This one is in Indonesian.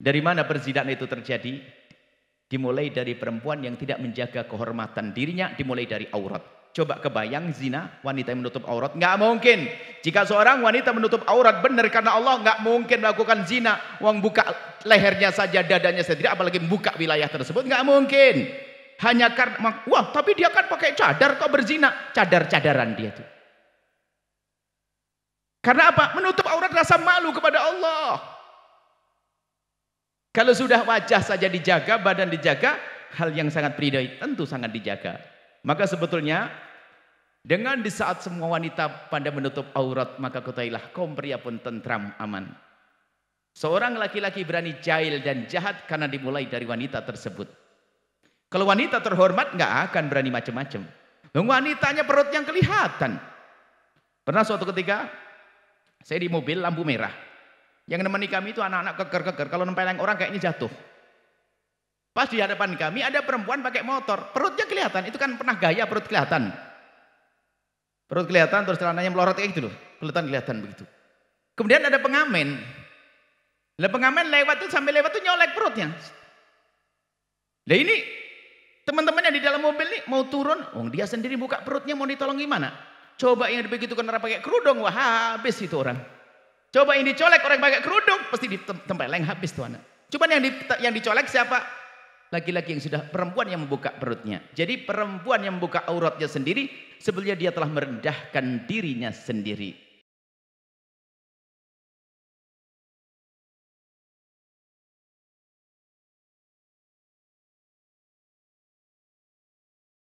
Dari mana perzinahan itu terjadi? Dimulai dari perempuan yang tidak menjaga kehormatan dirinya, dimulai dari aurat. Coba kebayang zina, wanita yang menutup aurat. Nggak mungkin. Jika seorang wanita menutup aurat benar karena Allah nggak mungkin melakukan zina. Uang buka lehernya saja, dadanya saja apalagi membuka wilayah tersebut. Nggak mungkin. Hanya karena, wah tapi dia kan pakai cadar kok berzina. Cadar-cadaran dia tuh. Karena apa? Menutup aurat rasa malu kepada Allah. Kalau sudah wajah saja dijaga, badan dijaga, hal yang sangat pribadi tentu sangat dijaga. Maka sebetulnya dengan di saat semua wanita pada menutup aurat, maka ketahuilah kaum pria pun tentram aman. Seorang laki-laki berani jahil dan jahat karena dimulai dari wanita tersebut. Kalau wanita terhormat nggak akan berani macam-macam. Wanitanya perut yang kelihatan. Pernah suatu ketika saya di mobil lampu merah. Yang menemani kami itu anak-anak keker-keker. Kalau nempeleng orang kayaknya jatuh. Pas di hadapan kami ada perempuan pakai motor. Perutnya kelihatan. Itu kan pernah gaya perut kelihatan. Perut kelihatan terus celananya melorot kayak gitu loh. Kelihatan-kelihatan begitu. Kemudian ada pengamen. Lah pengamen lewat tuh sambil lewat tuh nyolek perutnya. Lah ini teman-teman yang di dalam mobil nih mau turun, oh, dia sendiri buka perutnya mau ditolong gimana? Coba yang begitu karena pakai kerudung, wah habis itu orang. Coba yang dicolek orang pakai kerudung, pasti ditempeleng habis tuh anak. Cuman yang di, yang dicolek siapa? Laki-laki yang sudah perempuan yang membuka perutnya. Jadi perempuan yang membuka auratnya sendiri, sebelumnya dia telah merendahkan dirinya sendiri.